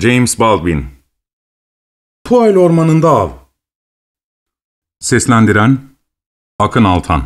James Baldwin Puel Ormanında Av Seslendiren Akın Altan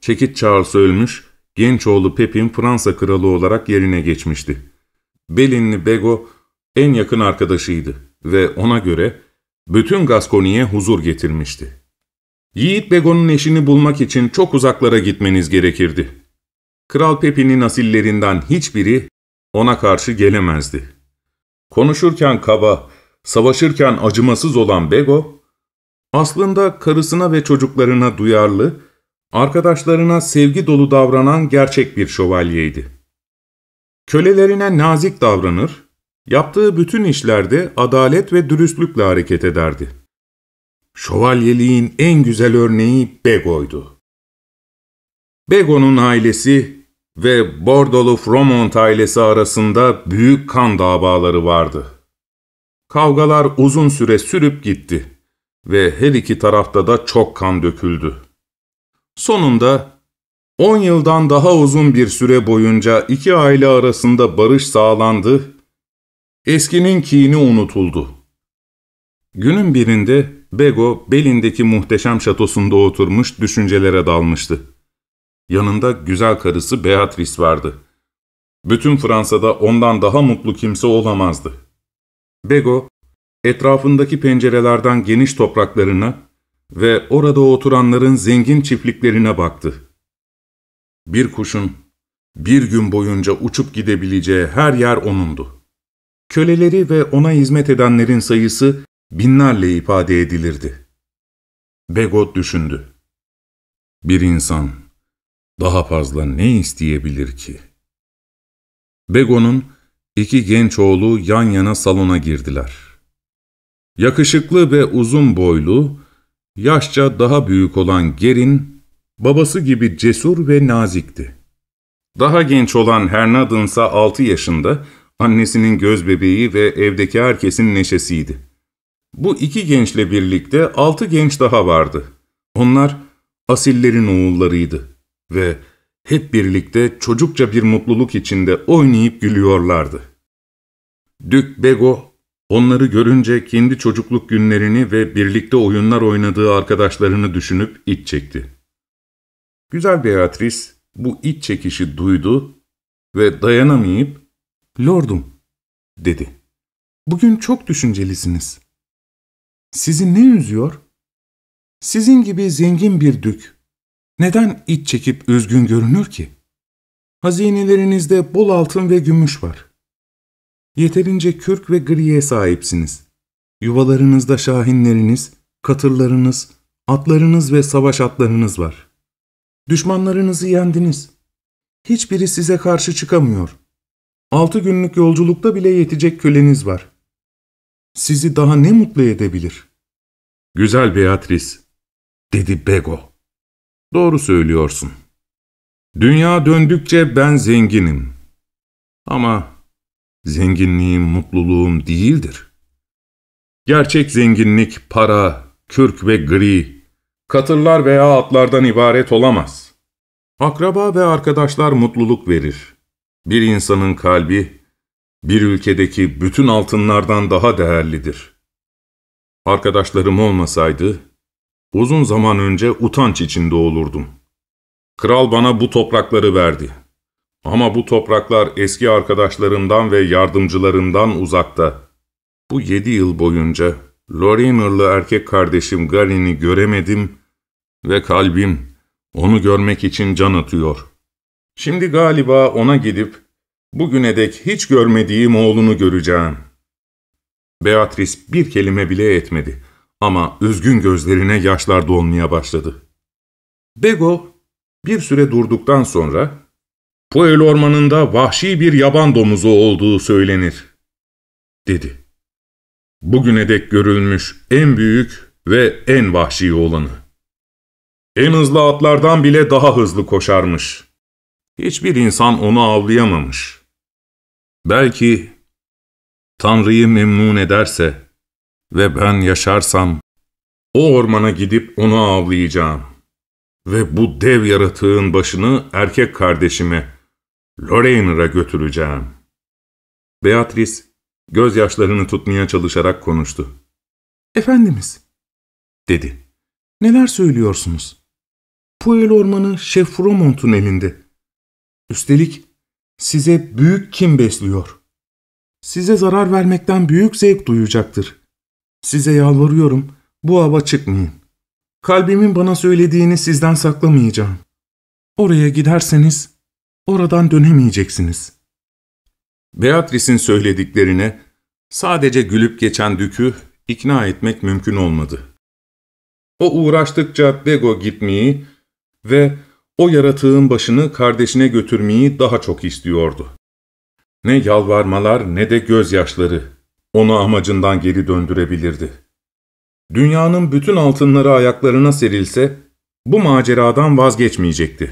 Çekit Charles ölmüş, genç oğlu Pepin Fransa kralı olarak yerine geçmişti. Belinli Bego en yakın arkadaşıydı ve ona göre bütün Gaskoni'ye huzur getirmişti. Yiğit Bego'nun eşini bulmak için çok uzaklara gitmeniz gerekirdi. Kral Pepin'in asillerinden hiçbiri ona karşı gelemezdi. Konuşurken kaba, savaşırken acımasız olan Bego, aslında karısına ve çocuklarına duyarlı, arkadaşlarına sevgi dolu davranan gerçek bir şövalyeydi. Kölelerine nazik davranır, yaptığı bütün işlerde adalet ve dürüstlükle hareket ederdi. Şövalyeliğin en güzel örneği Bego'ydu. Bego'nun ailesi ve Bordolu Fromont ailesi arasında büyük kan davaları vardı. Kavgalar uzun süre sürüp gitti ve her iki tarafta da çok kan döküldü. Sonunda 10 yıldan daha uzun bir süre boyunca iki aile arasında barış sağlandı, eskinin kini unutuldu. Günün birinde Bego, Belin'deki muhteşem şatosunda oturmuş düşüncelere dalmıştı. Yanında güzel karısı Beatrice vardı. Bütün Fransa'da ondan daha mutlu kimse olamazdı. Bego, etrafındaki pencerelerden geniş topraklarına ve orada oturanların zengin çiftliklerine baktı. Bir kuşun bir gün boyunca uçup gidebileceği her yer onundu. Köleleri ve ona hizmet edenlerin sayısı binlerle ifade edilirdi. Begot düşündü. Bir insan daha fazla ne isteyebilir ki? Bego'nun iki genç oğlu yan yana salona girdiler. Yakışıklı ve uzun boylu, yaşça daha büyük olan Gerin, babası gibi cesur ve nazikti. Daha genç olan Hernadın ise 6 yaşında, annesinin göz bebeği ve evdeki herkesin neşesiydi. Bu iki gençle birlikte altı genç daha vardı. Onlar asillerin oğullarıydı ve hep birlikte çocukça bir mutluluk içinde oynayıp gülüyorlardı. Dük Bego, onları görünce kendi çocukluk günlerini ve birlikte oyunlar oynadığı arkadaşlarını düşünüp iç çekti. Güzel Beatrice bu iç çekişi duydu ve dayanamayıp ''Lordum'' dedi. ''Bugün çok düşüncelisiniz. Sizi ne üzüyor? Sizin gibi zengin bir dük.'' Neden iç çekip üzgün görünür ki? Hazinelerinizde bol altın ve gümüş var. Yeterince kürk ve griye sahipsiniz. Yuvalarınızda şahinleriniz, katırlarınız, atlarınız ve savaş atlarınız var. Düşmanlarınızı yendiniz. Hiçbiri size karşı çıkamıyor. Altı günlük yolculukta bile yetecek köleniz var. Sizi daha ne mutlu edebilir? Güzel Beatrice, dedi Bego. Doğru söylüyorsun. Dünya döndükçe ben zenginim. Ama zenginliğim mutluluğum değildir. Gerçek zenginlik para, kürk ve gri, katırlar veya atlardan ibaret olamaz. Akraba ve arkadaşlar mutluluk verir. Bir insanın kalbi, bir ülkedeki bütün altınlardan daha değerlidir. Arkadaşlarım olmasaydı, Uzun zaman önce utanç içinde olurdum. Kral bana bu toprakları verdi. Ama bu topraklar eski arkadaşlarımdan ve yardımcılarımdan uzakta. Bu yedi yıl boyunca Lorrainer'lı erkek kardeşim Garin'i göremedim ve kalbim onu görmek için can atıyor. Şimdi galiba ona gidip bugüne dek hiç görmediğim oğlunu göreceğim. Beatrice bir kelime bile etmedi. Ama üzgün gözlerine yaşlar dolmaya başladı. Bego bir süre durduktan sonra ''Puel ormanında vahşi bir yaban domuzu olduğu söylenir.'' dedi. Bugüne dek görülmüş en büyük ve en vahşi olanı. En hızlı atlardan bile daha hızlı koşarmış. Hiçbir insan onu avlayamamış. Belki Tanrı'yı memnun ederse ve ben yaşarsam o ormana gidip onu avlayacağım. Ve bu dev yaratığın başını erkek kardeşime, Lorrainer'a götüreceğim. Beatrice, gözyaşlarını tutmaya çalışarak konuştu. Efendimiz, dedi. Neler söylüyorsunuz? Puel ormanı Şef Fromont'un elinde. Üstelik size büyük kim besliyor. Size zarar vermekten büyük zevk duyacaktır. Size yalvarıyorum, bu ava çıkmayın. Kalbimin bana söylediğini sizden saklamayacağım. Oraya giderseniz, oradan dönemeyeceksiniz. Beatrice'in söylediklerine sadece gülüp geçen Dük'ü ikna etmek mümkün olmadı. O uğraştıkça Bego gitmeyi ve o yaratığın başını kardeşine götürmeyi daha çok istiyordu. Ne yalvarmalar ne de gözyaşları onu amacından geri döndürebilirdi. Dünyanın bütün altınları ayaklarına serilse bu maceradan vazgeçmeyecekti.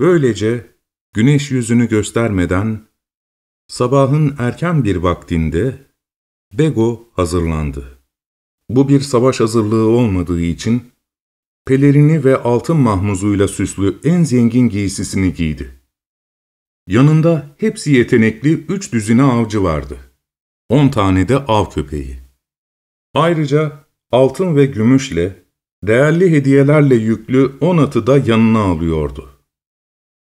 Böylece güneş yüzünü göstermeden sabahın erken bir vaktinde Bego hazırlandı. Bu bir savaş hazırlığı olmadığı için pelerini ve altın mahmuzuyla süslü en zengin giysisini giydi. Yanında hepsi yetenekli üç düzine avcı vardı. 10 tane de av köpeği. Ayrıca altın ve gümüşle, değerli hediyelerle yüklü 10 atı da yanına alıyordu.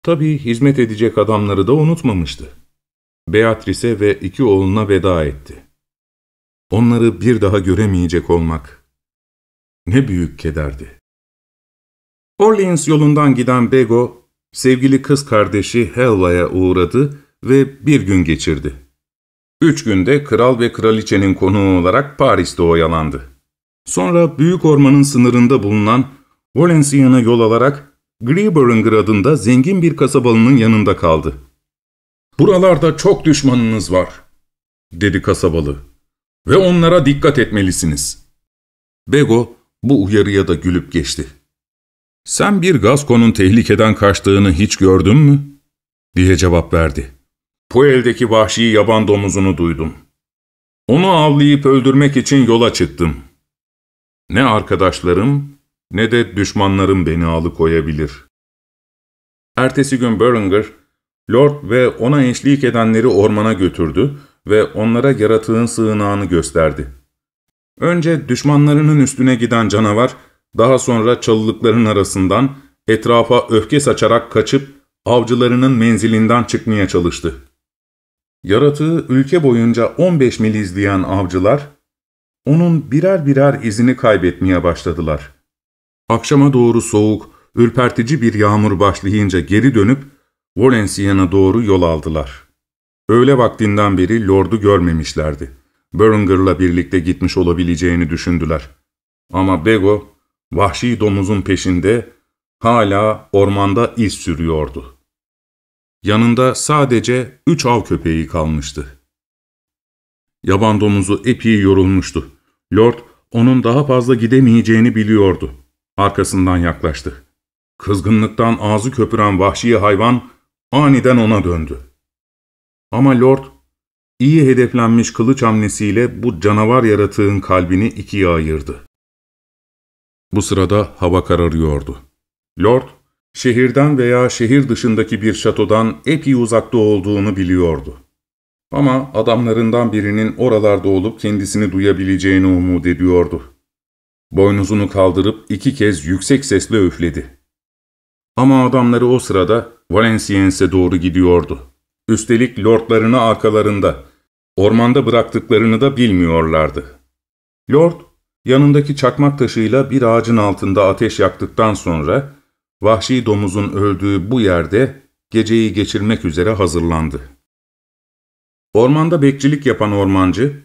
Tabii hizmet edecek adamları da unutmamıştı. Beatrice ve iki oğluna veda etti. Onları bir daha göremeyecek olmak ne büyük kederdi. Orleans yolundan giden Bego, sevgili kız kardeşi Helva'ya uğradı ve bir gün geçirdi. Üç günde kral ve kraliçenin konuğu olarak Paris'te oyalandı. Sonra büyük ormanın sınırında bulunan Valenciennes'e yol alarak Grieberinger adında zengin bir kasabalının yanında kaldı. ''Buralarda çok düşmanınız var.'' dedi kasabalı. ''Ve onlara dikkat etmelisiniz.'' Bego bu uyarıya da gülüp geçti. ''Sen bir Gaskon'un tehlikeden kaçtığını hiç gördün mü?'' diye cevap verdi. Bu eldeki vahşi yaban domuzunu duydum. Onu avlayıp öldürmek için yola çıktım. Ne arkadaşlarım ne de düşmanlarım beni alıkoyabilir. Ertesi gün Beringer, Lord ve ona eşlik edenleri ormana götürdü ve onlara yaratığın sığınağını gösterdi. Önce düşmanlarının üstüne giden canavar, daha sonra çalılıkların arasından etrafa öfke saçarak kaçıp avcılarının menzilinden çıkmaya çalıştı. Yaratığı ülke boyunca 15 mil izleyen avcılar, onun birer birer izini kaybetmeye başladılar. Akşama doğru soğuk, ürpertici bir yağmur başlayınca geri dönüp Valenciennes'e doğru yol aldılar. Öğle vaktinden beri Lord'u görmemişlerdi. Beringer'la birlikte gitmiş olabileceğini düşündüler. Ama Bego, vahşi domuzun peşinde hala ormanda iz sürüyordu. Yanında sadece üç av köpeği kalmıştı. Yaban domuzu epey yorulmuştu. Lord onun daha fazla gidemeyeceğini biliyordu. Arkasından yaklaştı. Kızgınlıktan ağzı köpüren vahşi hayvan aniden ona döndü. Ama Lord, iyi hedeflenmiş kılıç hamlesiyle bu canavar yaratığın kalbini ikiye ayırdı. Bu sırada hava kararıyordu. Lord, şehirden veya şehir dışındaki bir şatodan epey uzakta olduğunu biliyordu. Ama adamlarından birinin oralarda olup kendisini duyabileceğini umut ediyordu. Boynuzunu kaldırıp iki kez yüksek sesle öfledi. Ama adamları o sırada Valenciennes'e doğru gidiyordu. Üstelik lordlarını arkalarında, ormanda bıraktıklarını da bilmiyorlardı. Lord, yanındaki çakmak taşıyla bir ağacın altında ateş yaktıktan sonra vahşi domuzun öldüğü bu yerde geceyi geçirmek üzere hazırlandı. Ormanda bekçilik yapan ormancı,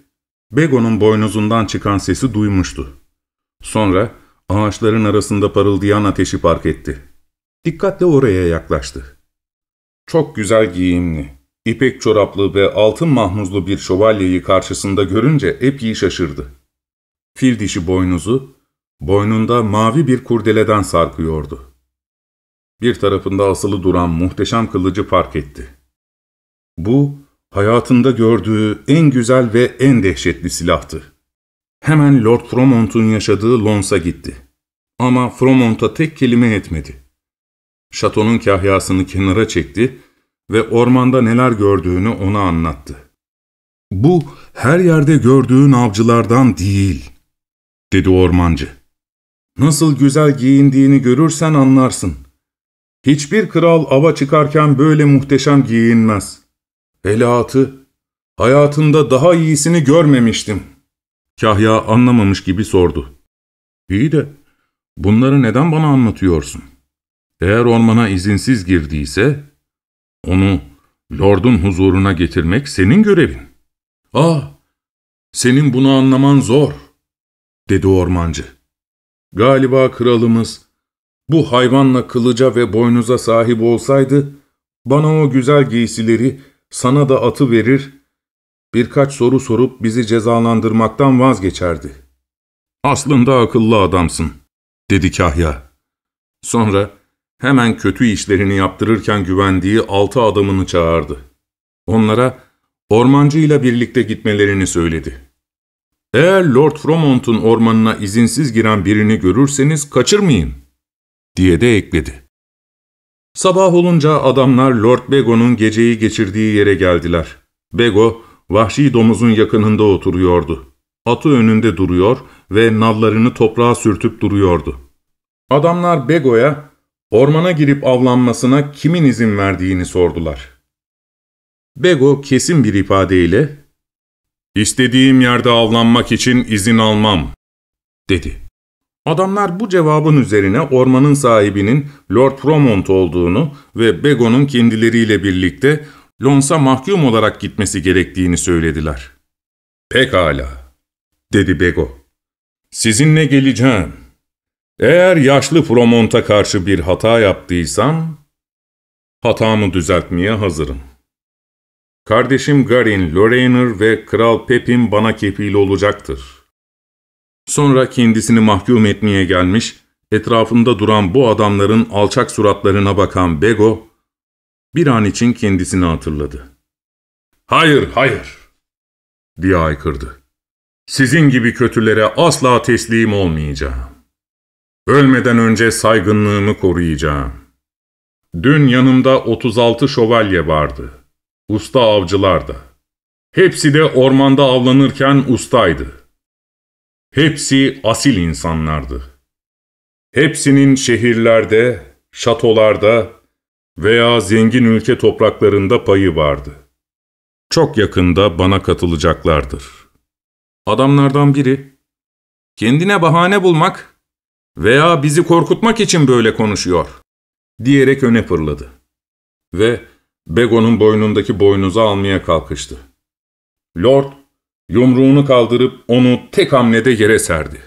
Bego'nun boynuzundan çıkan sesi duymuştu. Sonra ağaçların arasında parıldayan ateşi fark etti. Dikkatle oraya yaklaştı. Çok güzel giyimli, ipek çoraplı ve altın mahmuzlu bir şövalyeyi karşısında görünce epey şaşırdı. Fil dişi boynuzu, boynunda mavi bir kurdeleden sarkıyordu bir tarafında asılı duran muhteşem kılıcı fark etti. Bu, hayatında gördüğü en güzel ve en dehşetli silahtı. Hemen Lord Fromont'un yaşadığı Lons'a gitti. Ama Fromont'a tek kelime etmedi. Şatonun kahyasını kenara çekti ve ormanda neler gördüğünü ona anlattı. ''Bu her yerde gördüğün avcılardan değil.'' dedi ormancı. ''Nasıl güzel giyindiğini görürsen anlarsın.'' Hiçbir kral ava çıkarken böyle muhteşem giyinmez. Velatı, hayatında daha iyisini görmemiştim. Kahya anlamamış gibi sordu. İyi de bunları neden bana anlatıyorsun? Eğer ormana izinsiz girdiyse, onu lordun huzuruna getirmek senin görevin. Ah, senin bunu anlaman zor, dedi ormancı. Galiba kralımız bu hayvanla kılıca ve boynuza sahip olsaydı, bana o güzel giysileri, sana da atı verir, birkaç soru sorup bizi cezalandırmaktan vazgeçerdi. Aslında akıllı adamsın, dedi Kahya. Sonra hemen kötü işlerini yaptırırken güvendiği altı adamını çağırdı. Onlara ormancıyla birlikte gitmelerini söyledi. Eğer Lord Fromont'un ormanına izinsiz giren birini görürseniz kaçırmayın.'' diye de ekledi. Sabah olunca adamlar Lord Bego'nun geceyi geçirdiği yere geldiler. Bego, vahşi domuzun yakınında oturuyordu. Atı önünde duruyor ve nallarını toprağa sürtüp duruyordu. Adamlar Bego'ya, ormana girip avlanmasına kimin izin verdiğini sordular. Bego kesin bir ifadeyle, ''İstediğim yerde avlanmak için izin almam.'' dedi. Adamlar bu cevabın üzerine ormanın sahibinin Lord Promont olduğunu ve Begon'un kendileriyle birlikte Lons'a mahkum olarak gitmesi gerektiğini söylediler. ''Pekala'' dedi Bego. ''Sizinle geleceğim. Eğer yaşlı Promont'a karşı bir hata yaptıysam, hatamı düzeltmeye hazırım. Kardeşim Garin, Lorrainer ve Kral Pepin bana kefil olacaktır.'' Sonra kendisini mahkum etmeye gelmiş, etrafında duran bu adamların alçak suratlarına bakan Bego, bir an için kendisini hatırladı. ''Hayır, hayır!'' diye aykırdı. ''Sizin gibi kötülere asla teslim olmayacağım. Ölmeden önce saygınlığımı koruyacağım. Dün yanımda 36 şövalye vardı. Usta avcılar da. Hepsi de ormanda avlanırken ustaydı. Hepsi asil insanlardı. Hepsinin şehirlerde, şatolarda veya zengin ülke topraklarında payı vardı. Çok yakında bana katılacaklardır. Adamlardan biri, ''Kendine bahane bulmak veya bizi korkutmak için böyle konuşuyor.'' diyerek öne fırladı. Ve Bego'nun boynundaki boynuzu almaya kalkıştı. Lord Yumruğunu kaldırıp onu tek hamlede yere serdi.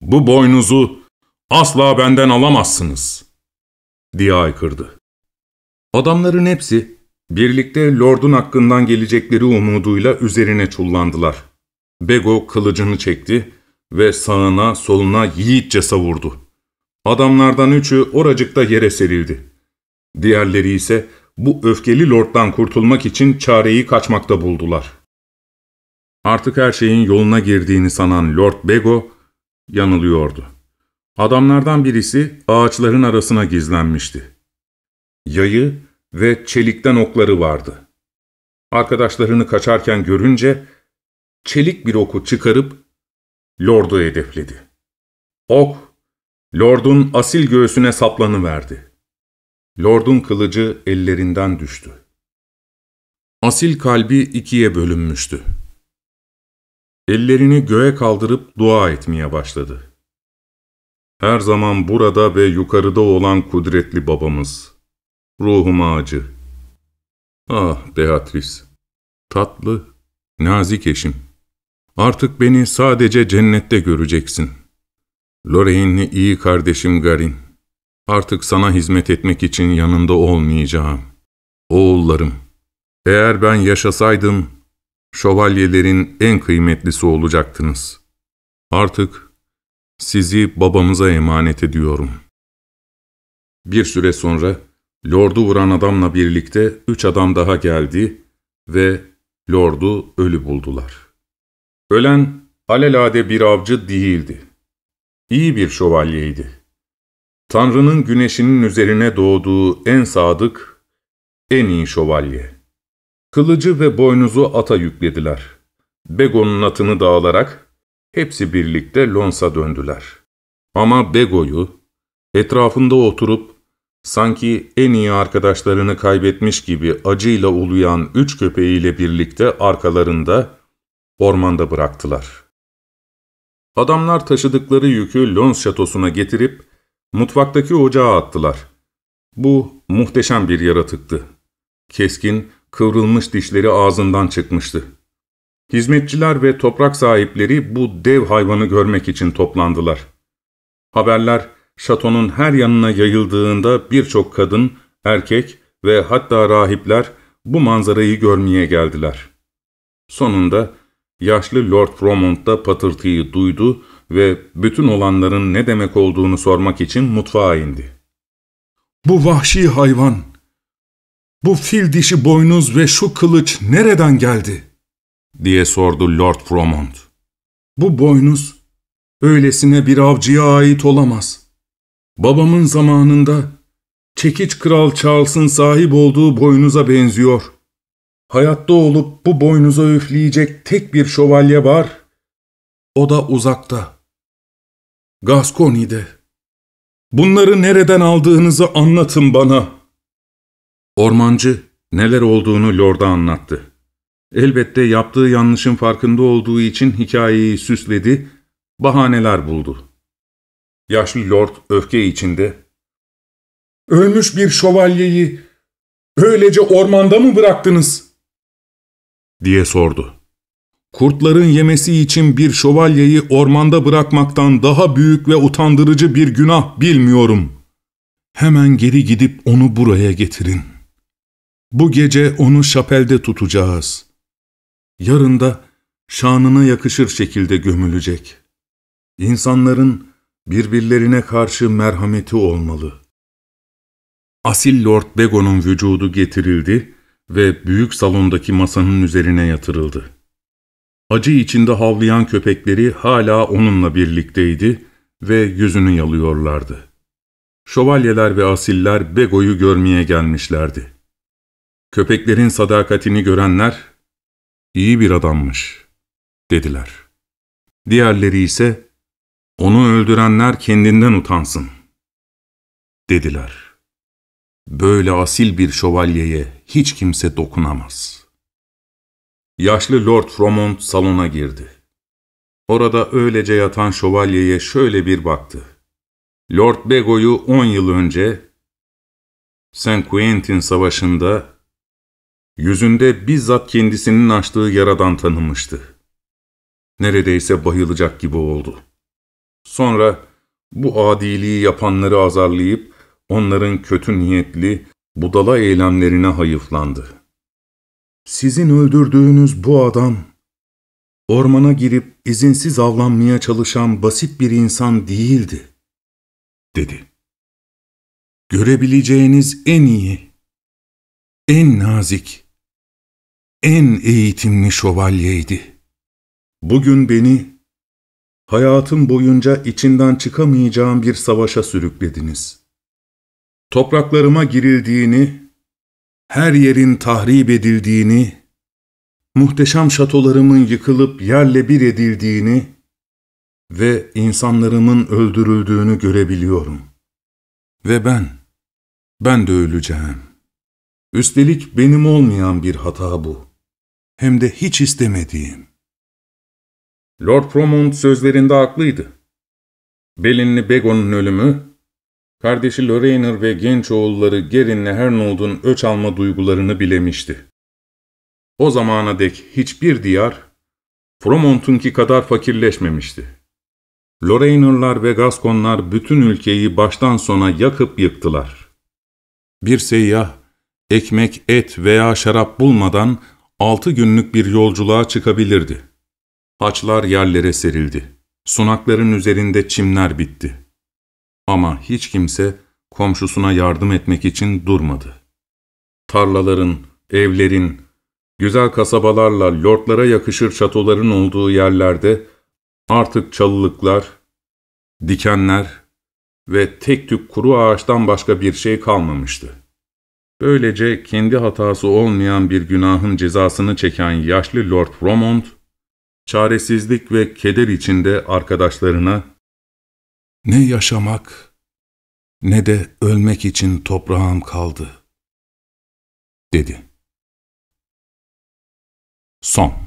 ''Bu boynuzu asla benden alamazsınız.'' diye aykırdı. Adamların hepsi birlikte Lord'un hakkından gelecekleri umuduyla üzerine çullandılar. Bego kılıcını çekti ve sağına soluna yiğitçe savurdu. Adamlardan üçü oracıkta yere serildi. Diğerleri ise bu öfkeli lorddan kurtulmak için çareyi kaçmakta buldular.'' Artık her şeyin yoluna girdiğini sanan Lord Bego yanılıyordu. Adamlardan birisi ağaçların arasına gizlenmişti. Yayı ve çelikten okları vardı. Arkadaşlarını kaçarken görünce çelik bir oku çıkarıp Lord'u hedefledi. Ok, Lord'un asil göğsüne saplanıverdi. Lord'un kılıcı ellerinden düştü. Asil kalbi ikiye bölünmüştü. Ellerini göğe kaldırıp dua etmeye başladı. Her zaman burada ve yukarıda olan kudretli babamız. ruhum acı. Ah Beatrice, tatlı, nazik eşim. Artık beni sadece cennette göreceksin. Lorraine'li iyi kardeşim Garin. Artık sana hizmet etmek için yanında olmayacağım. Oğullarım, eğer ben yaşasaydım şövalyelerin en kıymetlisi olacaktınız. Artık sizi babamıza emanet ediyorum. Bir süre sonra Lord'u vuran adamla birlikte üç adam daha geldi ve Lord'u ölü buldular. Ölen alelade bir avcı değildi. İyi bir şövalyeydi. Tanrı'nın güneşinin üzerine doğduğu en sadık, en iyi şövalye. Kılıcı ve boynuzu ata yüklediler. Bego'nun atını dağılarak hepsi birlikte Lons'a döndüler. Ama Bego'yu etrafında oturup sanki en iyi arkadaşlarını kaybetmiş gibi acıyla uluyan üç köpeğiyle birlikte arkalarında ormanda bıraktılar. Adamlar taşıdıkları yükü Lons şatosuna getirip mutfaktaki ocağa attılar. Bu muhteşem bir yaratıktı. Keskin, kıvrılmış dişleri ağzından çıkmıştı. Hizmetçiler ve toprak sahipleri bu dev hayvanı görmek için toplandılar. Haberler şatonun her yanına yayıldığında birçok kadın, erkek ve hatta rahipler bu manzarayı görmeye geldiler. Sonunda yaşlı Lord Fromont da patırtıyı duydu ve bütün olanların ne demek olduğunu sormak için mutfağa indi. ''Bu vahşi hayvan!'' Bu fil dişi boynuz ve şu kılıç nereden geldi? diye sordu Lord Fromont. Bu boynuz öylesine bir avcıya ait olamaz. Babamın zamanında Çekiç Kral Charles'ın sahip olduğu boynuza benziyor. Hayatta olup bu boynuza üfleyecek tek bir şövalye var. O da uzakta. Gascony'de. Bunları nereden aldığınızı anlatın bana.'' Ormancı neler olduğunu Lord'a anlattı. Elbette yaptığı yanlışın farkında olduğu için hikayeyi süsledi, bahaneler buldu. Yaşlı Lord öfke içinde, ''Ölmüş bir şövalyeyi böylece ormanda mı bıraktınız?'' diye sordu. Kurtların yemesi için bir şövalyeyi ormanda bırakmaktan daha büyük ve utandırıcı bir günah bilmiyorum. Hemen geri gidip onu buraya getirin.'' Bu gece onu şapelde tutacağız. Yarın da şanına yakışır şekilde gömülecek. İnsanların birbirlerine karşı merhameti olmalı. Asil Lord Bego'nun vücudu getirildi ve büyük salondaki masanın üzerine yatırıldı. Acı içinde havlayan köpekleri hala onunla birlikteydi ve yüzünü yalıyorlardı. Şövalyeler ve asiller Bego'yu görmeye gelmişlerdi. Köpeklerin sadakatini görenler, iyi bir adammış, dediler. Diğerleri ise, onu öldürenler kendinden utansın, dediler. Böyle asil bir şövalyeye hiç kimse dokunamaz. Yaşlı Lord Romont salona girdi. Orada öylece yatan şövalyeye şöyle bir baktı. Lord Bego'yu on yıl önce, St. Quentin Savaşı'nda yüzünde bizzat kendisinin açtığı yaradan tanımıştı. Neredeyse bayılacak gibi oldu. Sonra bu adiliği yapanları azarlayıp onların kötü niyetli, budala eylemlerine hayıflandı. ''Sizin öldürdüğünüz bu adam, ormana girip izinsiz avlanmaya çalışan basit bir insan değildi.'' dedi. ''Görebileceğiniz en iyi, en nazik.'' en eğitimli şövalyeydi. Bugün beni hayatım boyunca içinden çıkamayacağım bir savaşa sürüklediniz. Topraklarıma girildiğini, her yerin tahrip edildiğini, muhteşem şatolarımın yıkılıp yerle bir edildiğini ve insanlarımın öldürüldüğünü görebiliyorum. Ve ben, ben de öleceğim. Üstelik benim olmayan bir hata bu.'' hem de hiç istemediğim. Lord Promont sözlerinde haklıydı. Belinli Begon'un ölümü, kardeşi Lorrainer ve genç oğulları Gerin'le Hernold'un öç alma duygularını bilemişti. O zamana dek hiçbir diyar, Promont'unki kadar fakirleşmemişti. Lorrainer'lar ve Gasconlar bütün ülkeyi baştan sona yakıp yıktılar. Bir seyyah, ekmek, et veya şarap bulmadan altı günlük bir yolculuğa çıkabilirdi. Haçlar yerlere serildi. Sunakların üzerinde çimler bitti. Ama hiç kimse komşusuna yardım etmek için durmadı. Tarlaların, evlerin, güzel kasabalarla lordlara yakışır çatoların olduğu yerlerde artık çalılıklar, dikenler ve tek tük kuru ağaçtan başka bir şey kalmamıştı. Böylece kendi hatası olmayan bir günahın cezasını çeken yaşlı Lord Romond, çaresizlik ve keder içinde arkadaşlarına ''Ne yaşamak ne de ölmek için toprağım kaldı.'' dedi. Son